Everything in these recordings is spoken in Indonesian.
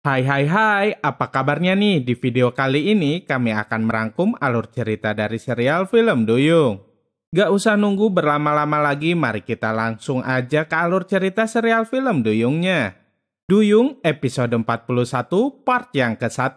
Hai hai hai, apa kabarnya nih? Di video kali ini kami akan merangkum alur cerita dari serial film Duyung. Gak usah nunggu berlama-lama lagi, mari kita langsung aja ke alur cerita serial film Duyungnya. Duyung episode 41 part yang ke-1.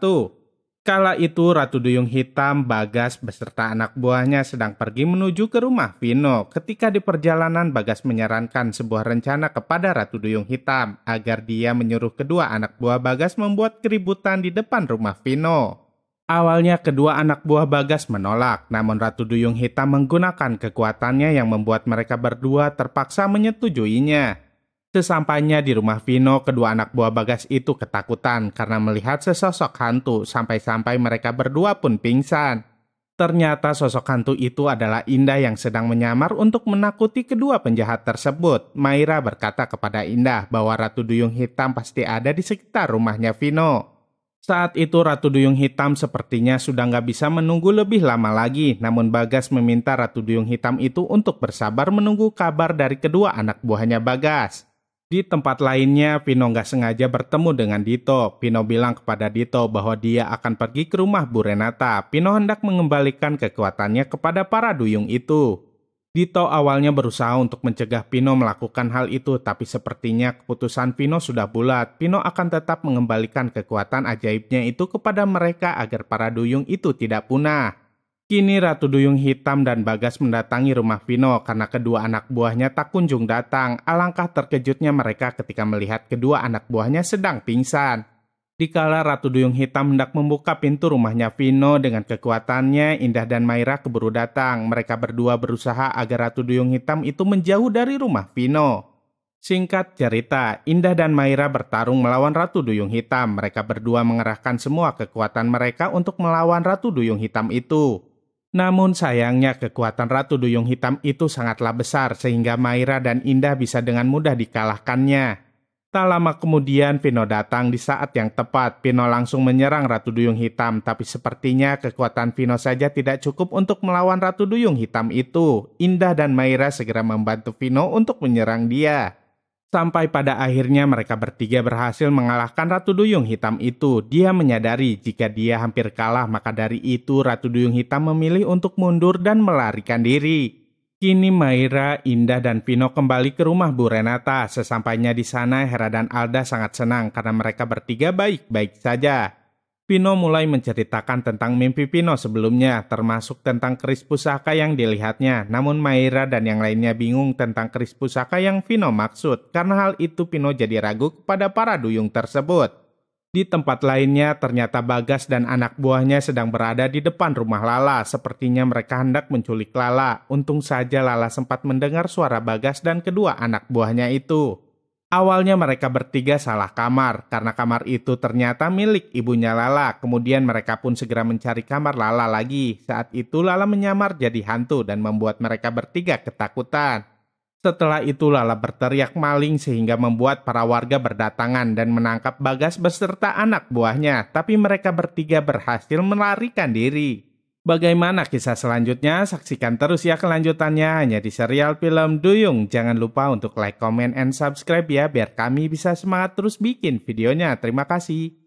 Kala itu Ratu Duyung Hitam, Bagas beserta anak buahnya sedang pergi menuju ke rumah Vino. Ketika di perjalanan Bagas menyarankan sebuah rencana kepada Ratu Duyung Hitam agar dia menyuruh kedua anak buah Bagas membuat keributan di depan rumah Vino. Awalnya kedua anak buah Bagas menolak, namun Ratu Duyung Hitam menggunakan kekuatannya yang membuat mereka berdua terpaksa menyetujuinya. Sesampainya di rumah Vino, kedua anak buah Bagas itu ketakutan karena melihat sesosok hantu sampai-sampai mereka berdua pun pingsan. Ternyata sosok hantu itu adalah Indah yang sedang menyamar untuk menakuti kedua penjahat tersebut. Maira berkata kepada Indah bahwa Ratu Duyung Hitam pasti ada di sekitar rumahnya Vino. Saat itu Ratu Duyung Hitam sepertinya sudah nggak bisa menunggu lebih lama lagi, namun Bagas meminta Ratu Duyung Hitam itu untuk bersabar menunggu kabar dari kedua anak buahnya Bagas. Di tempat lainnya, Vino nggak sengaja bertemu dengan Dito. Vino bilang kepada Dito bahwa dia akan pergi ke rumah Bu Renata. Vino hendak mengembalikan kekuatannya kepada para duyung itu. Dito awalnya berusaha untuk mencegah Pino melakukan hal itu, tapi sepertinya keputusan Pino sudah bulat. Pino akan tetap mengembalikan kekuatan ajaibnya itu kepada mereka agar para duyung itu tidak punah. Kini Ratu Duyung Hitam dan Bagas mendatangi rumah Vino karena kedua anak buahnya tak kunjung datang. Alangkah terkejutnya mereka ketika melihat kedua anak buahnya sedang pingsan. Dikala Ratu Duyung Hitam hendak membuka pintu rumahnya Vino dengan kekuatannya, Indah dan Maira keburu datang. Mereka berdua berusaha agar Ratu Duyung Hitam itu menjauh dari rumah Vino. Singkat cerita, Indah dan Maira bertarung melawan Ratu Duyung Hitam. Mereka berdua mengerahkan semua kekuatan mereka untuk melawan Ratu Duyung Hitam itu. Namun sayangnya kekuatan Ratu Duyung Hitam itu sangatlah besar sehingga Maira dan Indah bisa dengan mudah dikalahkannya. Tak lama kemudian Vino datang di saat yang tepat. Vino langsung menyerang Ratu Duyung Hitam, tapi sepertinya kekuatan Vino saja tidak cukup untuk melawan Ratu Duyung Hitam itu. Indah dan Maira segera membantu Vino untuk menyerang dia. Sampai pada akhirnya mereka bertiga berhasil mengalahkan Ratu Duyung Hitam itu. Dia menyadari jika dia hampir kalah maka dari itu Ratu Duyung Hitam memilih untuk mundur dan melarikan diri. Kini Maira, Indah, dan Pino kembali ke rumah Bu Renata. Sesampainya di sana, Hera dan Alda sangat senang karena mereka bertiga baik-baik saja. Pino mulai menceritakan tentang mimpi Pino sebelumnya, termasuk tentang keris pusaka yang dilihatnya. Namun Maira dan yang lainnya bingung tentang keris pusaka yang Pino maksud. Karena hal itu Pino jadi ragu kepada para duyung tersebut. Di tempat lainnya, ternyata Bagas dan anak buahnya sedang berada di depan rumah Lala. Sepertinya mereka hendak menculik Lala. Untung saja Lala sempat mendengar suara Bagas dan kedua anak buahnya itu. Awalnya mereka bertiga salah kamar karena kamar itu ternyata milik ibunya Lala. Kemudian mereka pun segera mencari kamar Lala lagi. Saat itu Lala menyamar jadi hantu dan membuat mereka bertiga ketakutan. Setelah itu Lala berteriak maling sehingga membuat para warga berdatangan dan menangkap Bagas beserta anak buahnya. Tapi mereka bertiga berhasil melarikan diri. Bagaimana kisah selanjutnya? Saksikan terus ya kelanjutannya hanya di serial film Duyung. Jangan lupa untuk like, comment, and subscribe ya biar kami bisa semangat terus bikin videonya. Terima kasih.